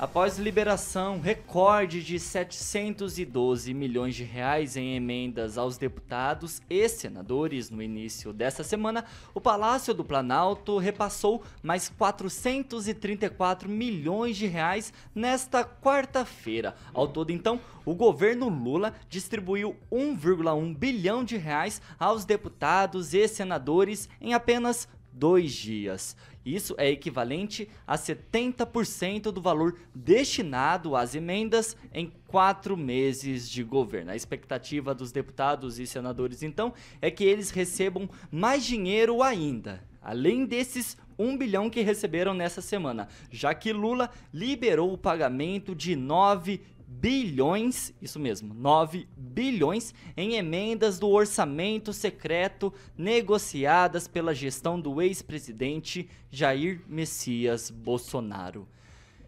Após liberação recorde de 712 milhões de reais em emendas aos deputados e senadores no início desta semana, o Palácio do Planalto repassou mais 434 milhões de reais nesta quarta-feira. Ao todo, então, o governo Lula distribuiu 1,1 bilhão de reais aos deputados e senadores em apenas dois dias. Isso é equivalente a 70% do valor destinado às emendas em quatro meses de governo. A expectativa dos deputados e senadores, então, é que eles recebam mais dinheiro ainda. Além desses 1 bilhão que receberam nessa semana, já que Lula liberou o pagamento de 9 bilhões, isso mesmo, 9 bilhões em emendas do orçamento secreto negociadas pela gestão do ex-presidente Jair Messias Bolsonaro.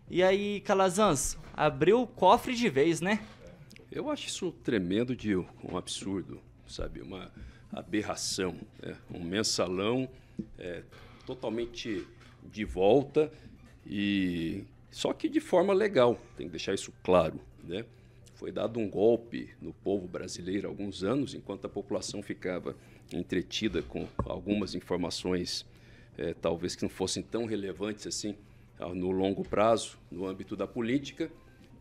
E aí, Calazans, abriu o cofre de vez, né? Eu acho isso tremendo de um absurdo, sabe? Uma aberração, né? um mensalão é, totalmente de volta e só que de forma legal, tem que deixar isso claro. Né? Foi dado um golpe no povo brasileiro há alguns anos, enquanto a população ficava entretida com algumas informações, eh, talvez que não fossem tão relevantes assim ah, no longo prazo, no âmbito da política.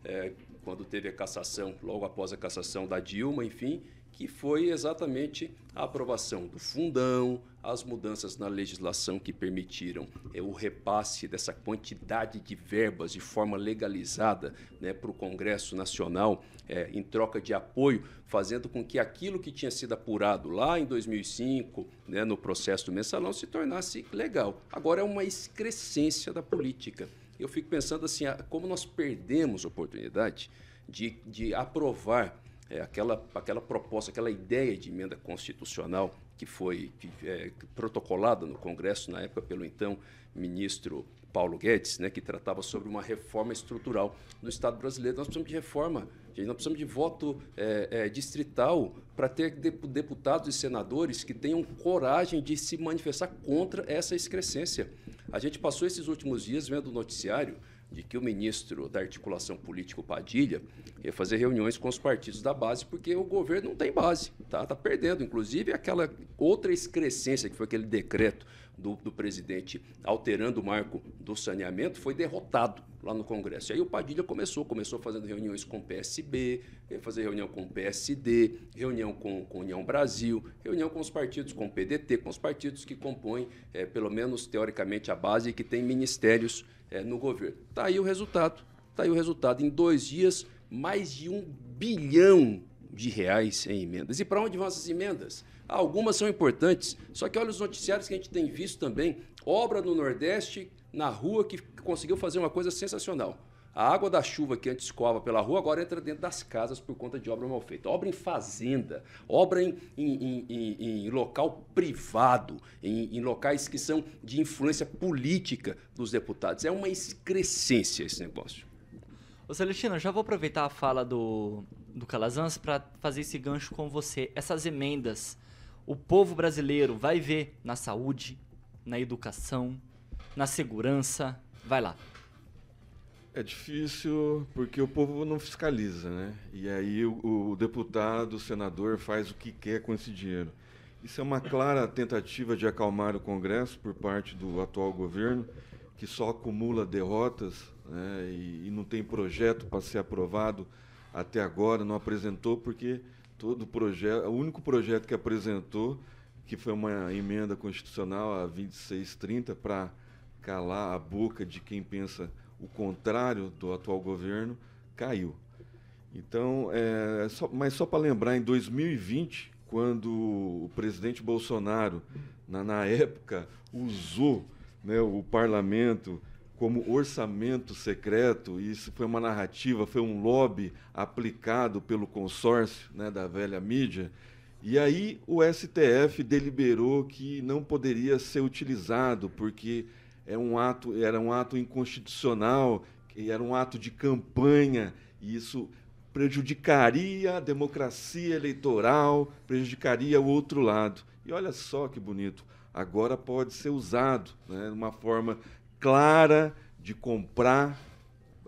Eh, quando teve a cassação, logo após a cassação da Dilma, enfim, que foi exatamente a aprovação do fundão, as mudanças na legislação que permitiram é, o repasse dessa quantidade de verbas de forma legalizada né, para o Congresso Nacional é, em troca de apoio, fazendo com que aquilo que tinha sido apurado lá em 2005, né, no processo do mensalão, se tornasse legal. Agora é uma excrescência da política. Eu fico pensando assim, como nós perdemos oportunidade de, de aprovar é, aquela, aquela proposta, aquela ideia de emenda constitucional que foi que, é, protocolada no Congresso na época pelo então ministro Paulo Guedes, né, que tratava sobre uma reforma estrutural no Estado brasileiro. Nós precisamos de reforma, gente, nós precisamos de voto é, é, distrital para ter deputados e senadores que tenham coragem de se manifestar contra essa excrescência. A gente passou esses últimos dias vendo o noticiário de que o ministro da articulação política, Padilha, ia fazer reuniões com os partidos da base, porque o governo não tem base, está tá perdendo. Inclusive, aquela outra excrescência, que foi aquele decreto do, do, presidente alterando o marco do saneamento, foi derrotado lá no Congresso. E aí o Padilha começou, começou fazendo reuniões com o PSB, fazer reunião com o PSD, reunião com, com União Brasil, reunião com os partidos, com o PDT, com os partidos que compõem, é, pelo menos teoricamente, a base e que têm ministérios é, no governo. Está aí o resultado. Está aí o resultado. Em dois dias, mais de um bilhão de reais em emendas. E para onde vão essas emendas? Algumas são importantes, só que olha os noticiários que a gente tem visto também. Obra no Nordeste, na rua, que conseguiu fazer uma coisa sensacional a água da chuva que antes escova pela rua agora entra dentro das casas por conta de obra mal feita. Obra em fazenda, obra em, em, em, em local privado, em, locais que são de influência política dos deputados. É uma excrescência esse negócio. Ô Celestino, já vou aproveitar a fala do, do Calazans para fazer esse gancho com você. Essas emendas, o povo brasileiro vai ver na saúde, na educação, na segurança. Vai lá. É difícil porque o povo não fiscaliza, né? E aí o, o deputado, o senador faz o que quer com esse dinheiro. Isso é uma clara tentativa de acalmar o Congresso por parte do atual governo, que só acumula derrotas né, e, e, não tem projeto para ser aprovado até agora, não apresentou, porque todo projeto, o único projeto que apresentou, que foi uma emenda constitucional a 2630 para calar a boca de quem pensa o contrário do atual governo, caiu. Então, é, só, mas só para lembrar, em 2020, quando o presidente Bolsonaro, na, na época, usou né, o parlamento como orçamento secreto, e isso foi uma narrativa, foi um lobby aplicado pelo consórcio né, da velha mídia. E aí o STF deliberou que não poderia ser utilizado, porque é um ato, era um ato inconstitucional, era um ato de campanha, e isso prejudicaria a democracia eleitoral, prejudicaria o outro lado. E olha só que bonito, agora pode ser usado, né, uma forma clara de comprar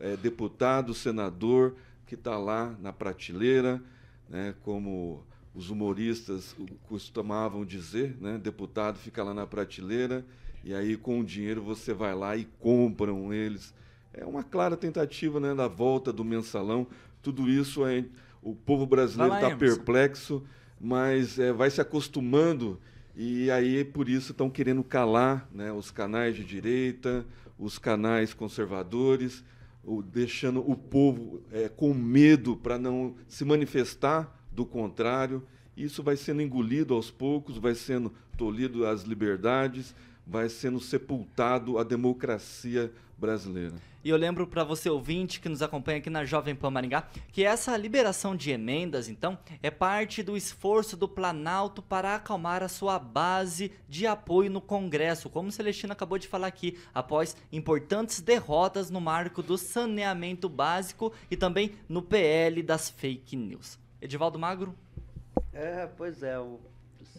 é, deputado, senador que está lá na prateleira, né, como os humoristas costumavam dizer, né, deputado fica lá na prateleira e aí, com o dinheiro, você vai lá e compram eles. É uma clara tentativa né, da volta do mensalão. Tudo isso é. O povo brasileiro está perplexo, mas é, vai se acostumando. E aí, é por isso, estão querendo calar né, os canais de direita, os canais conservadores, o, deixando o povo é, com medo para não se manifestar do contrário. Isso vai sendo engolido aos poucos, vai sendo tolhido as liberdades vai sendo sepultado a democracia brasileira. E eu lembro para você ouvinte que nos acompanha aqui na Jovem Pan Maringá que essa liberação de emendas, então, é parte do esforço do Planalto para acalmar a sua base de apoio no Congresso, como o Celestino acabou de falar aqui, após importantes derrotas no marco do saneamento básico e também no PL das fake news. Edivaldo Magro? É, pois é, o,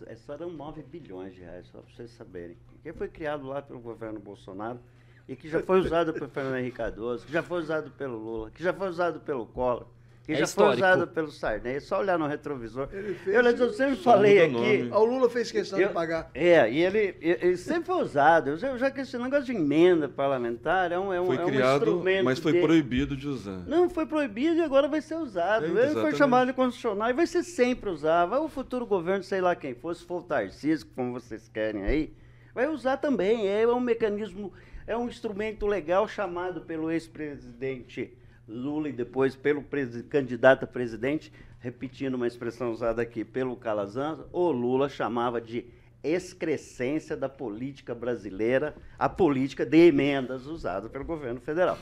é, serão 9 bilhões de reais, só para vocês saberem que foi criado lá pelo governo Bolsonaro e que já foi usado pelo Fernando Henrique Cardoso, que já foi usado pelo Lula, que já foi usado pelo Collor, que é já histórico. foi usado pelo Sarney, é só olhar no retrovisor. Fez, eu, eu, sempre falei aqui. Ah, o Lula fez questão eu, de pagar. É, e ele, ele sempre foi usado. Eu já que esse negócio de emenda parlamentar é um, é um, foi é um criado, instrumento. Mas foi dele. proibido de usar. Não, foi proibido e agora vai ser usado. É, ele foi chamado de constitucional e vai ser sempre usado. Vai o futuro governo, sei lá quem for, se for o Tarcísio, como vocês querem aí vai usar também. É um mecanismo, é um instrumento legal chamado pelo ex-presidente Lula e depois pelo candidato a presidente, repetindo uma expressão usada aqui pelo Calazans, o Lula chamava de excrescência da política brasileira, a política de emendas usada pelo governo federal.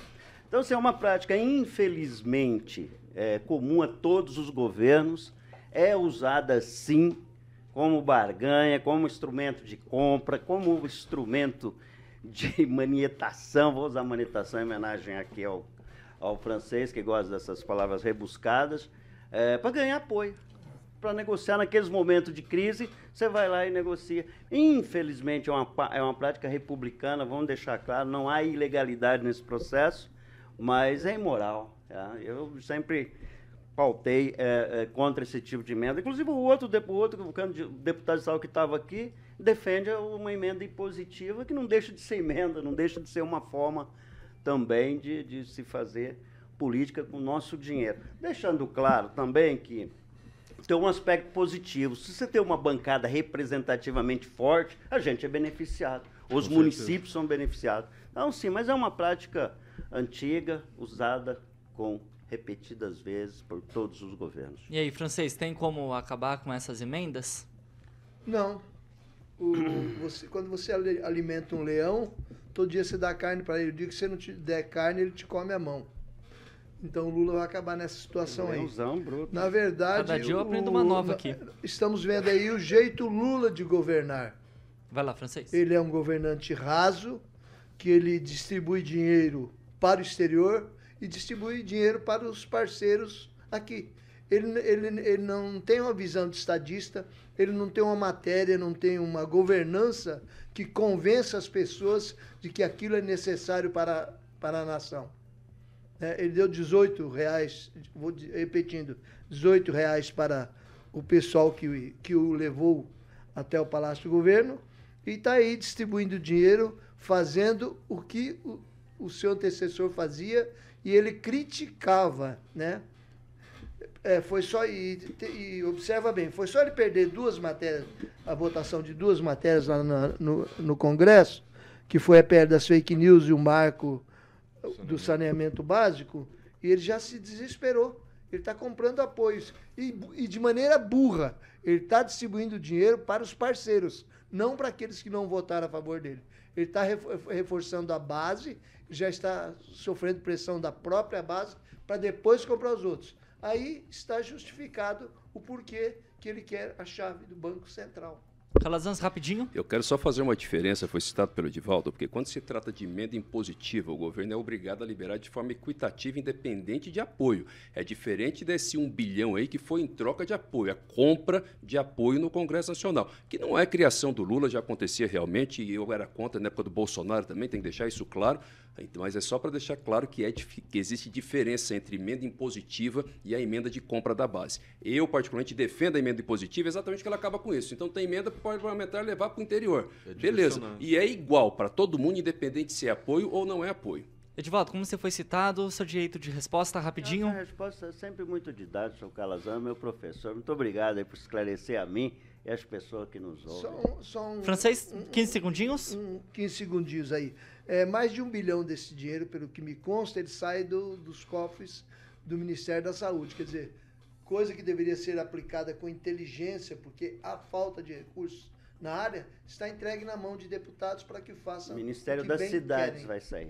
Então, isso assim, é uma prática, infelizmente, é, comum a todos os governos, é usada sim como barganha, como instrumento de compra, como instrumento de manietação. Vou usar manietação em homenagem aqui ao, ao francês, que gosta dessas palavras rebuscadas, é, para ganhar apoio. Para negociar naqueles momentos de crise, você vai lá e negocia. Infelizmente, é uma, é uma prática republicana, vamos deixar claro, não há ilegalidade nesse processo, mas é imoral. Tá? Eu sempre pautei é, é, contra esse tipo de emenda. Inclusive, o outro, o outro deputado estadual que estava aqui defende uma emenda impositiva que não deixa de ser emenda, não deixa de ser uma forma também de, de se fazer política com o nosso dinheiro. Deixando claro também que tem um aspecto positivo. Se você tem uma bancada representativamente forte, a gente é beneficiado. Os com municípios certeza. são beneficiados. Então, sim, mas é uma prática antiga, usada com repetidas vezes por todos os governos. E aí, francês, tem como acabar com essas emendas? Não. O, você, quando você alimenta um leão, todo dia você dá carne para ele. O dia que você não te der carne, ele te come a mão. Então o Lula vai acabar nessa situação aí. Leãozão, bruto. Na verdade, Cada dia eu aprendo uma nova aqui. Estamos vendo aí o jeito Lula de governar. Vai lá, francês. Ele é um governante raso, que ele distribui dinheiro para o exterior e distribui dinheiro para os parceiros aqui. Ele, ele, ele não tem uma visão de estadista, ele não tem uma matéria, não tem uma governança que convença as pessoas de que aquilo é necessário para, para a nação. É, ele deu 18 reais, vou repetindo, 18 reais para o pessoal que, que o levou até o Palácio do Governo e está aí distribuindo dinheiro, fazendo o que o, o seu antecessor fazia e ele criticava, né? É, foi só e, e, observa bem, foi só ele perder duas matérias, a votação de duas matérias lá no, no Congresso, que foi a perda das fake news e o marco do saneamento básico, e ele já se desesperou. Ele está comprando apoios. E, e, de maneira burra, ele está distribuindo dinheiro para os parceiros, não para aqueles que não votaram a favor dele. Ele está reforçando a base, já está sofrendo pressão da própria base para depois comprar os outros. Aí está justificado o porquê que ele quer a chave do Banco Central. Calazans, rapidinho. Eu quero só fazer uma diferença, foi citado pelo Edivaldo, porque quando se trata de emenda impositiva, o governo é obrigado a liberar de forma equitativa, independente de apoio. É diferente desse um bilhão aí que foi em troca de apoio, a compra de apoio no Congresso Nacional, que não é criação do Lula, já acontecia realmente, e eu era contra na época do Bolsonaro também, tem que deixar isso claro. Mas é só para deixar claro que, é, que existe diferença entre emenda impositiva e a emenda de compra da base. Eu, particularmente, defendo a emenda impositiva exatamente porque ela acaba com isso. Então, tem emenda para o parlamentar levar para o interior. É Beleza. E é igual para todo mundo, independente se é apoio ou não é apoio. Edivaldo, como você foi citado, seu direito de resposta, rapidinho. A resposta é sempre muito didática, o Calazan, meu professor. Muito obrigado por esclarecer a mim e as pessoas que nos ouvem. São, são Francês, 15 segundinhos? 15 segundinhos aí. É, mais de um bilhão desse dinheiro, pelo que me consta, ele sai do, dos cofres do Ministério da Saúde. Quer dizer, coisa que deveria ser aplicada com inteligência, porque a falta de recursos na área está entregue na mão de deputados para que façam. O Ministério que das Cidades querem. vai sair.